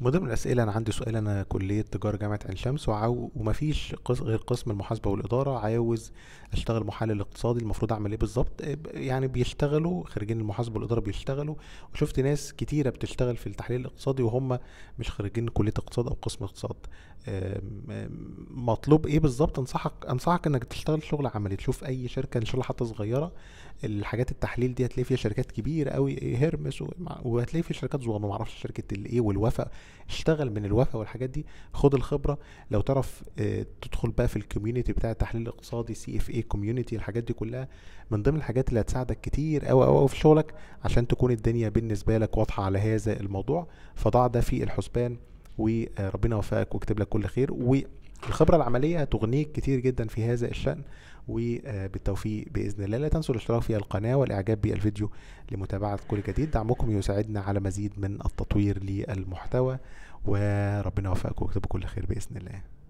من ضمن الأسئلة أنا عندي سؤال أنا كلية تجارة جامعة عين شمس وعاو ومفيش غير قسم المحاسبة والإدارة عاوز أشتغل محلل اقتصادي المفروض أعمل إيه بالظبط آه، يعني بيشتغلوا خريجين المحاسبة والإدارة بيشتغلوا وشفت ناس كتيرة بتشتغل في التحليل الاقتصادي وهم مش خريجين كلية اقتصاد أو قسم اقتصاد مطلوب ايه بالظبط انصحك انصحك انك تشتغل شغل عملي تشوف اي شركه ان شاء الله حتى صغيره الحاجات التحليل دي هتلاقي فيها شركات كبيره قوي هرمس وهتلاقي فيها شركات صغيره ما اعرفش شركه الايه والوفاء اشتغل من الوفاء والحاجات دي خد الخبره لو تعرف آه، تدخل بقى في الكوميونتي بتاع التحليل الاقتصادي سي اف اي كوميونتي الحاجات دي كلها من ضمن الحاجات اللي هتساعدك كتير قوي قوي في شغلك عشان تكون الدنيا بالنسبه لك واضحه على هذا الموضوع فضع ده في الحسبان وربنا يوفقك ويكتب لك كل خير والخبرة العملية هتغنيك كتير جدا في هذا الشأن وبالتوفيق بإذن الله لا تنسوا الاشتراك في القناة والإعجاب بالفيديو لمتابعة كل جديد دعمكم يساعدنا على مزيد من التطوير للمحتوى وربنا يوفقك ويكتب كل خير بإذن الله